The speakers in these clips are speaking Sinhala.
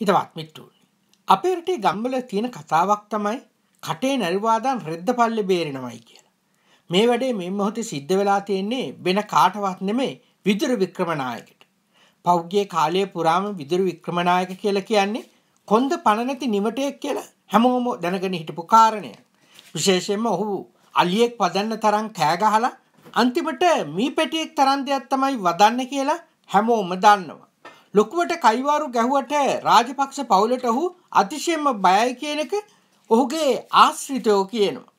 හිතවත් මිට්ටූනි. අපේ රටේ ගම්වල තියෙන කතාවක් තමයි කටේ නැරිවාදන් රෙද්ද පල්ලෙ බේරෙනවයි කියලා. මේ වැඩේ මෙ මොහොතේ සිද්ධ වෙලා තියෙන්නේ වෙන කාටවත් නෙමේ විදුර වික්‍රමනායකට. පෞද්ගේ කාලය පුරාම විදුර වික්‍රමනායක කියලා කියන්නේ කොන්ද පණනැති නිවටයෙක් කියලා හැමෝම දැනගෙන හිටපු කාරණය. විශේෂයෙන්ම ඔහු අලියෙක් පදන්න තරම් කෑගහලා අන්තිමට මී පෙටියෙක් තරන්දයක් තමයි වදන්න කියලා හැමෝම දන්නවා. ලොකුවට කයිවාරු ගැහුවට රාජපක්ෂ පවුලට ඔහු අතිශයම බයයි කියනක ඔහුගේ ආශ්‍රිතයෝ කියනවා.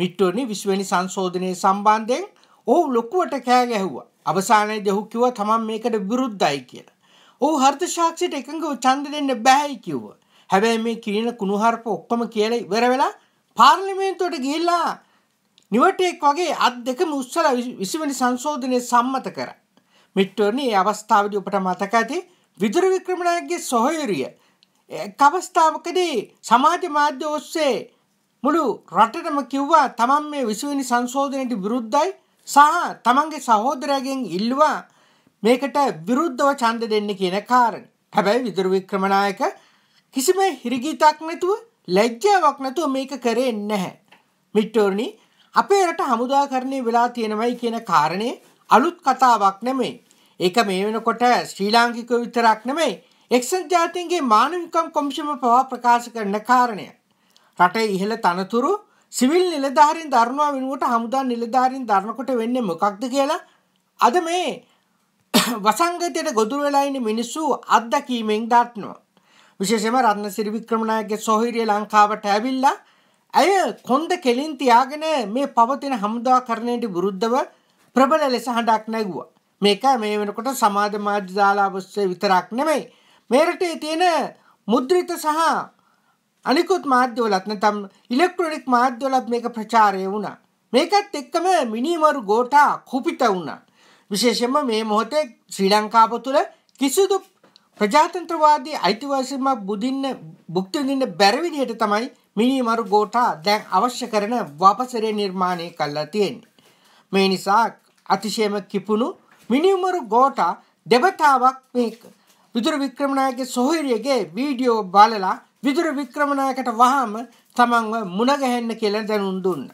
මිට්ටෝනි විශ්වනි සංශෝධනය සම්බන්ධයෙන් ඔහු ලොකුවට කෑ ගැහුවා අවසානයේ දෙහු කිව තමන් මේකට විරුද්ධයි කියලා. ඔහු හර්ත ශාක්ෂයට එකඟව චන්ද දෙන්න බෑයි කිව්ව. හැබැයි මේ කිරින කුණුහarp ඔක්කොම කියලා ඉවර වෙලා පාර්ලිමේන්තුවට ගිහිල්ලා නිවටෙක් වගේ අත් දෙකම උස්සලා 20 වෙනි සංශෝධනයේ සම්මත කරා. මිට්ටෝනි ඒ අවස්ථාවේදී ඔබට මතක ඇතේ විදුර වික්‍රමණයක්ගේ සොහයුරිය කවස්ථාවකදී සමාජ මාධ්‍ය ඔස්සේ මුළු රටටම කිව්වා තමන් මේ විසුවනි සංශෝධනයට විරුද්ධයි සහ තමන්ගේ සහෝදරයගෙන් ඉල්ලවා මේකට විරුද්ධව චන්ද දෙන්න කියන කාරණ. හැබැයි විදුර වික්‍රමණයක කිසිම හිරිගීතක් නැතුව ලැජ්ජාවක් නැතුව මේක කරේ නැහැ. මිට්ටෝරණි අපේ රට හමුදාකරණය වෙලා තියෙනවයි කියන කාරණය අලුත් කතාවක් නෙමෙයි. ඒක මේ වෙනකොට ශ්‍රී ලාංකික විතරක් නෙමෙයි එක්සත් ජාතීන්ගේ මානවිකම් කොමිෂම පවා ප්‍රකාශ කරන කාරණය. රටේ ඉහළ තනතුරු සිවිල් නිලධාරීන් දරනවා වෙනුවට හමුදා නිලධාරීන් දරනකොට වෙන්නේ මොකක්ද කියලා අද මේ වසංගතයට ගොදුරු වෙලා ඉන්න මිනිස්සු අත්දැකීමෙන් දක්නවා. විශේෂයෙන්ම රත්නසිරි වික්‍රමනායකගේ සොහිරිය ලංකාවට ඇවිල්ලා ඇය කොන්ද කෙලින් තියාගෙන මේ පවතින හමුදාකරණයට විරුද්ධව ප්‍රබල ලෙස හඬක් නැගුවා. මේක මේ වෙනකොට සමාජ මාධ්‍ය ජාලාවස්සේ විතරක් නෙමෙයි මේ රටේ තියෙන මුද්‍රිත සහ අනිකුත් මාධ්‍යවලත් නැත්නම් ඉලෙක්ට්‍රොනික මාධ්‍යවලත් මේක ප්‍රචාරය වුණා මේකත් එක්කම මිනිමරු ගෝඨා කුපිත වුණා විශේෂයෙන්ම මේ මොහොතේ ශ්‍රී ලංකාව තුළ කිසිදු ප්‍රජාතන්ත්‍රවාදී අයිතිවාසිකමක් බුදින්න භුක්ති විඳින්න බැරි විදිහට තමයි මිනිමරු ගෝඨා දැන් අවශ්‍ය කරන වපසරේ නිර්මාණය කළා තියෙන්නේ මේ නිසා අතිශයම කිපුණු මිනිමරු ගෝටා දෙවතාවක් මේක. විදුර වික්‍රමණයගේ සොහිරියගේ වීඩියෝ බලලා විදුර වික්‍රමණයකට වහාම තමන්ව මුණගැහෙන්න කියලා දැනුම් දුන්න.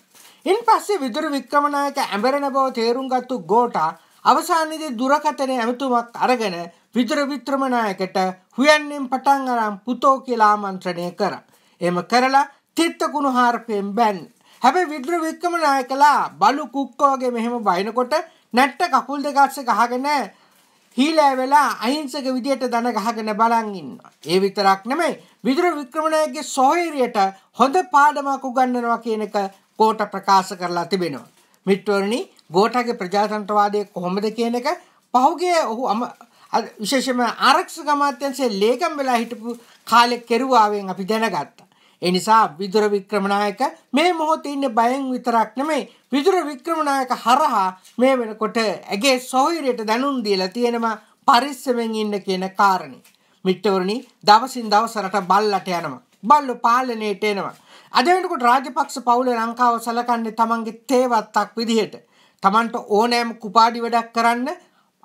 ඉන් පස්සේ විදුර වික්‍රමණයක ඇඹරෙන බව තේරුම් ගත්තු ගෝටා අවසානයේදී දුරකථනයේ ඇමතුමක් අරගෙන විදුර වික්‍රමණයකට හුයන්නෙන් පටන් අරන් පුතෝ කියලා ආමන්ත්‍රණය කරා. එහෙම කරලා තිත්තකුණු හාරපෙන් බැන්න. හැබැයි විදුර වික්‍රමණයකලා බලු කුක්කෝගේ මෙහෙම වයින්කොට නැට්ට කකුල් දෙක අස්සේ ගහගෙන හීලෑ වෙලා අහිංසක විදියට දන ගහගෙන බලන් ඉන්නවා. ඒ විතරක් නෙමෙයි විදුර වික්‍රමනායකගේ සොහොයුරියට හොඳ පාඩමක් උගන්වනවා කියන එක කෝට ප්‍රකාශ කරලා තිබෙනවා. මිත්‍රවරණි ගෝඨාගේ ප්‍රජාතන්ත්‍රවාදය කොහොමද කියන එක පහුගිය ඔහු විශේෂම ආරක්ෂක අමාත්‍යංශයේ ලේකම් වෙලා හිටපු කාලේ කෙරුවාවෙන් අපි දැනගත්තා. එනිසා විදුර වික්‍රමනායක මේ මොහොතේ ඉන්න බයෙන් විතරක් නෙමෙයි විදුර වික්‍රමනායක හරහා මේ වෙනකොට ඇගේ සොහිරයට දැනුම් දීලා තියෙනවා පරිස්සමෙන් ඉන්න කියන කාරණේ. මිට්ටවරණි දවසින් දවස රට බල්ලට යනවා. බල්ලෝ පාලනයට එනවා. අද වෙනකොට රාජපක්ෂ පවුල ලංකාව සලකන්නේ තමන්ගේ තේවත්තක් විදිහට. තමන්ට ඕනෑම කුපාඩි වැඩක් කරන්න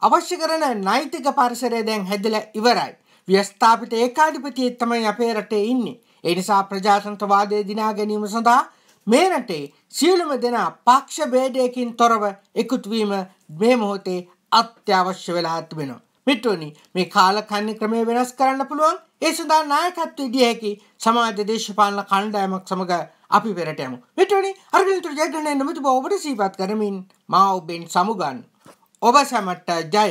අවශ්‍ය කරන නෛතික පරිසරය දැන් හැදලා ඉවරයි. ව්‍යස්ථාපිත ඒකාධිපතියෙක් තමයි අපේ රටේ ඉන්නේ. එනිසා ප්‍රජාතන්ත්‍රවාදය දිනා ගැනීම සඳහා මේ රටේ සියලුම දෙනා පක්ෂ බේදයකින් තොරව එකුත්වීම මේ මොහොතේ අත්‍යවශ්‍ය වෙලා තිබෙනවා. මිටුවනි මේ කාලකන්න ක්‍රමය වෙනස් කරන්න පුළුවන් ඒ සඳහා නායකත්ව ඉදිය හැකි සමාජ දේශපාලන කණ්ඩායමක් සමඟ අපි පෙරට යමු. මිටුවනි අර්ගිතුර ජයග්‍රහණය නොමැතිව ඔබට සීපත් කරමින් මා ඔබෙන් සමුගන්. ඔබ සැමට ජය.